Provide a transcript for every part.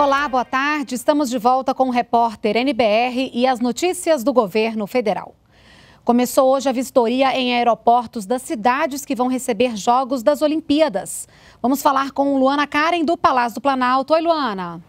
Olá, boa tarde. Estamos de volta com o repórter NBR e as notícias do governo federal. Começou hoje a vistoria em aeroportos das cidades que vão receber Jogos das Olimpíadas. Vamos falar com Luana Karen, do Palácio do Planalto. Oi, Luana.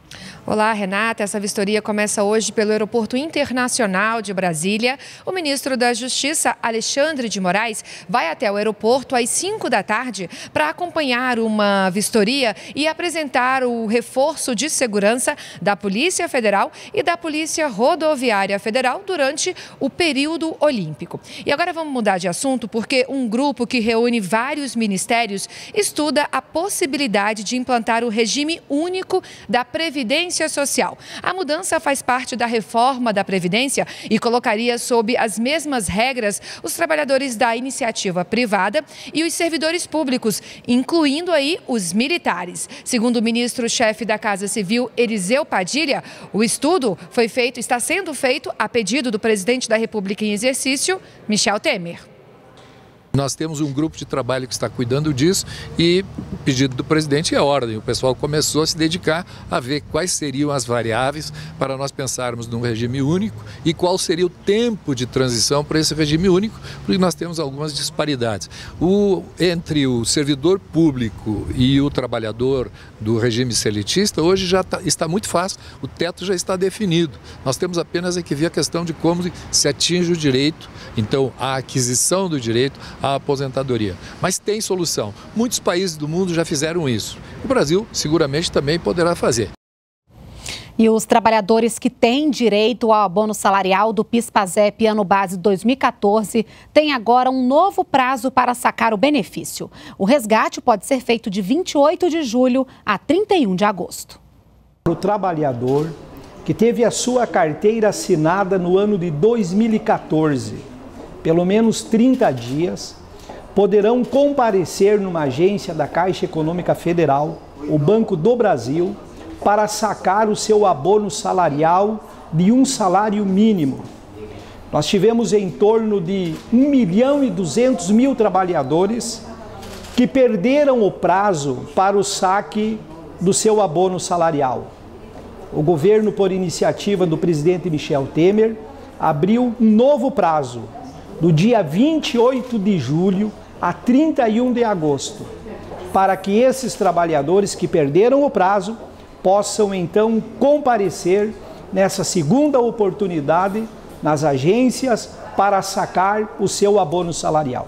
Olá, Renata. Essa vistoria começa hoje pelo Aeroporto Internacional de Brasília. O ministro da Justiça, Alexandre de Moraes, vai até o aeroporto às 5 da tarde para acompanhar uma vistoria e apresentar o reforço de segurança da Polícia Federal e da Polícia Rodoviária Federal durante o período olímpico. E agora vamos mudar de assunto porque um grupo que reúne vários ministérios estuda a possibilidade de implantar o regime único da Previdência Previdência Social. A mudança faz parte da reforma da Previdência e colocaria sob as mesmas regras os trabalhadores da iniciativa privada e os servidores públicos, incluindo aí os militares. Segundo o ministro-chefe da Casa Civil, Eliseu Padilha, o estudo foi feito, está sendo feito a pedido do presidente da República em exercício, Michel Temer. Nós temos um grupo de trabalho que está cuidando disso e pedido do presidente é ordem. O pessoal começou a se dedicar a ver quais seriam as variáveis para nós pensarmos num regime único e qual seria o tempo de transição para esse regime único, porque nós temos algumas disparidades. O, entre o servidor público e o trabalhador do regime seletista, hoje já tá, está muito fácil, o teto já está definido. Nós temos apenas é que ver a questão de como se atinge o direito, então a aquisição do direito, a aposentadoria. Mas tem solução. Muitos países do mundo já fizeram isso. O Brasil seguramente também poderá fazer. E os trabalhadores que têm direito ao abono salarial do PIS-PASEP ano base 2014 têm agora um novo prazo para sacar o benefício. O resgate pode ser feito de 28 de julho a 31 de agosto. Para o trabalhador que teve a sua carteira assinada no ano de 2014 pelo menos 30 dias, poderão comparecer numa agência da Caixa Econômica Federal, o Banco do Brasil, para sacar o seu abono salarial de um salário mínimo. Nós tivemos em torno de 1 milhão e 200 mil trabalhadores que perderam o prazo para o saque do seu abono salarial. O governo, por iniciativa do presidente Michel Temer, abriu um novo prazo do dia 28 de julho a 31 de agosto, para que esses trabalhadores que perderam o prazo possam então comparecer nessa segunda oportunidade nas agências para sacar o seu abono salarial.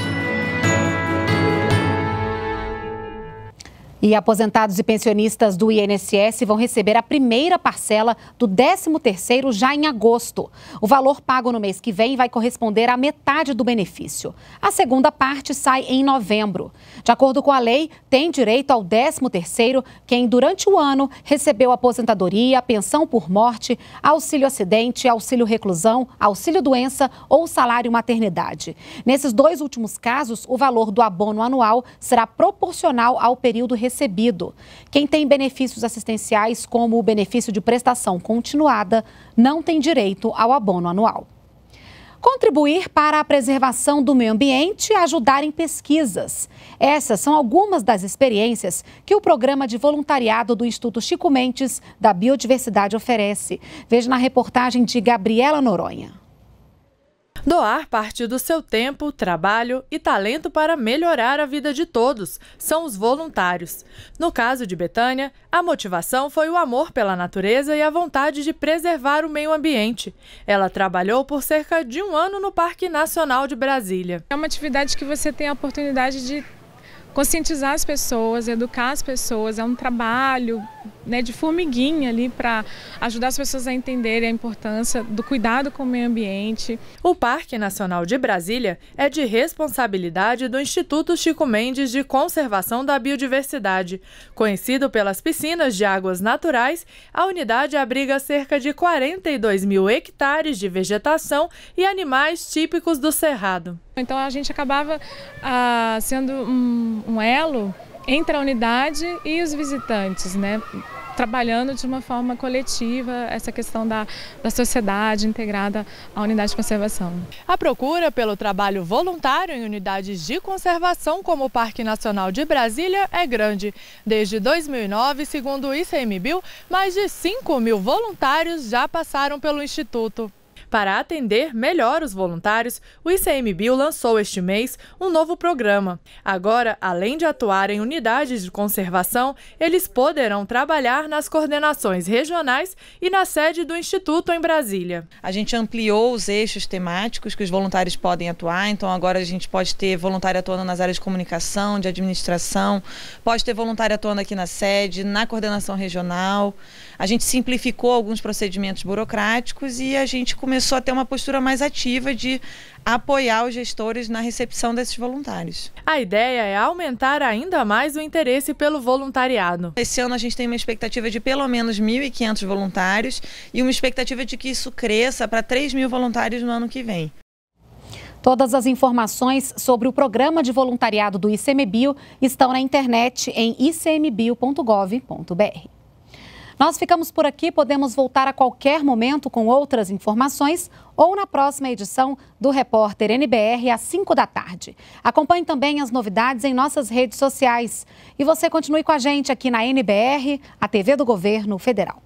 E aposentados e pensionistas do INSS vão receber a primeira parcela do 13º já em agosto. O valor pago no mês que vem vai corresponder à metade do benefício. A segunda parte sai em novembro. De acordo com a lei, tem direito ao 13º quem durante o ano recebeu aposentadoria, pensão por morte, auxílio acidente, auxílio reclusão, auxílio doença ou salário maternidade. Nesses dois últimos casos, o valor do abono anual será proporcional ao período recebido recebido. Quem tem benefícios assistenciais, como o benefício de prestação continuada, não tem direito ao abono anual. Contribuir para a preservação do meio ambiente e ajudar em pesquisas. Essas são algumas das experiências que o programa de voluntariado do Instituto Chico Mendes da Biodiversidade oferece. Veja na reportagem de Gabriela Noronha. Doar parte do seu tempo, trabalho e talento para melhorar a vida de todos são os voluntários. No caso de Betânia, a motivação foi o amor pela natureza e a vontade de preservar o meio ambiente. Ela trabalhou por cerca de um ano no Parque Nacional de Brasília. É uma atividade que você tem a oportunidade de conscientizar as pessoas, educar as pessoas, é um trabalho né, de formiguinha ali para ajudar as pessoas a entenderem a importância do cuidado com o meio ambiente. O Parque Nacional de Brasília é de responsabilidade do Instituto Chico Mendes de Conservação da Biodiversidade. Conhecido pelas piscinas de águas naturais, a unidade abriga cerca de 42 mil hectares de vegetação e animais típicos do Cerrado. Então a gente acabava ah, sendo um, um elo entre a unidade e os visitantes, né? trabalhando de uma forma coletiva essa questão da, da sociedade integrada à unidade de conservação. A procura pelo trabalho voluntário em unidades de conservação como o Parque Nacional de Brasília é grande. Desde 2009, segundo o ICMBio, mais de 5 mil voluntários já passaram pelo Instituto. Para atender melhor os voluntários, o ICMBio lançou este mês um novo programa. Agora, além de atuar em unidades de conservação, eles poderão trabalhar nas coordenações regionais e na sede do Instituto em Brasília. A gente ampliou os eixos temáticos que os voluntários podem atuar, então agora a gente pode ter voluntário atuando nas áreas de comunicação, de administração, pode ter voluntário atuando aqui na sede, na coordenação regional. A gente simplificou alguns procedimentos burocráticos e a gente começou começou a ter uma postura mais ativa de apoiar os gestores na recepção desses voluntários. A ideia é aumentar ainda mais o interesse pelo voluntariado. Esse ano a gente tem uma expectativa de pelo menos 1.500 voluntários e uma expectativa de que isso cresça para 3 mil voluntários no ano que vem. Todas as informações sobre o programa de voluntariado do ICMBio estão na internet em icmbio.gov.br. Nós ficamos por aqui, podemos voltar a qualquer momento com outras informações ou na próxima edição do Repórter NBR às 5 da tarde. Acompanhe também as novidades em nossas redes sociais. E você continue com a gente aqui na NBR, a TV do Governo Federal.